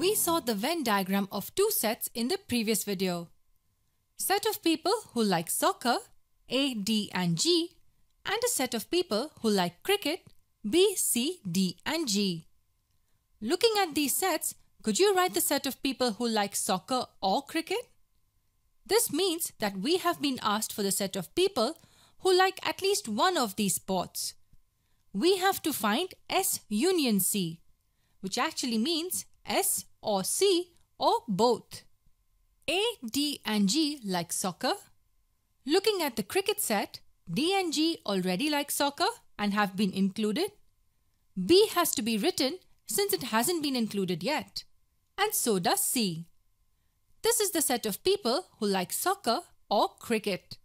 We saw the Venn diagram of two sets in the previous video. Set of people who like soccer, A, D and G and a set of people who like cricket, B, C, D and G. Looking at these sets, could you write the set of people who like soccer or cricket? This means that we have been asked for the set of people who like at least one of these sports. We have to find S union C, which actually means S or C or both. A, D and G like soccer. Looking at the cricket set, D and G already like soccer and have been included. B has to be written since it hasn't been included yet. And so does C. This is the set of people who like soccer or cricket.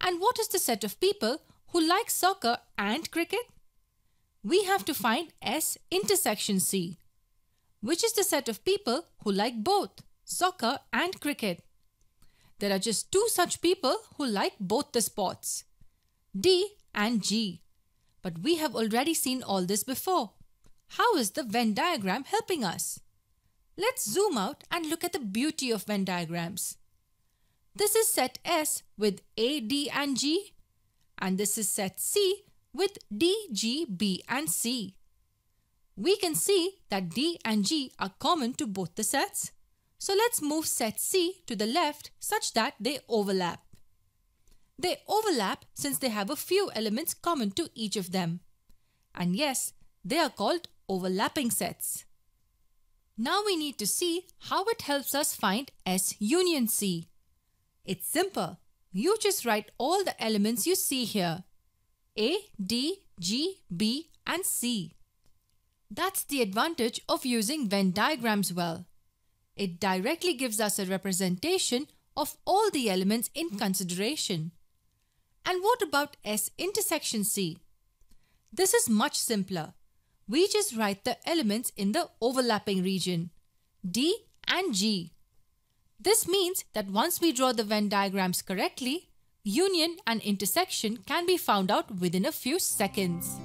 And what is the set of people who like soccer and cricket? We have to find S intersection C which is the set of people who like both soccer and cricket. There are just two such people who like both the sports D and G. But we have already seen all this before. How is the Venn diagram helping us? Let's zoom out and look at the beauty of Venn diagrams. This is set S with A, D and G and this is set C with D, G, B and C. We can see that D and G are common to both the sets. So let's move set C to the left such that they overlap. They overlap since they have a few elements common to each of them. And yes, they are called overlapping sets. Now we need to see how it helps us find S union C. It's simple. You just write all the elements you see here. A, D, G, B and C. That's the advantage of using Venn diagrams well. It directly gives us a representation of all the elements in consideration. And what about S intersection C? This is much simpler. We just write the elements in the overlapping region, D and G. This means that once we draw the Venn diagrams correctly, union and intersection can be found out within a few seconds.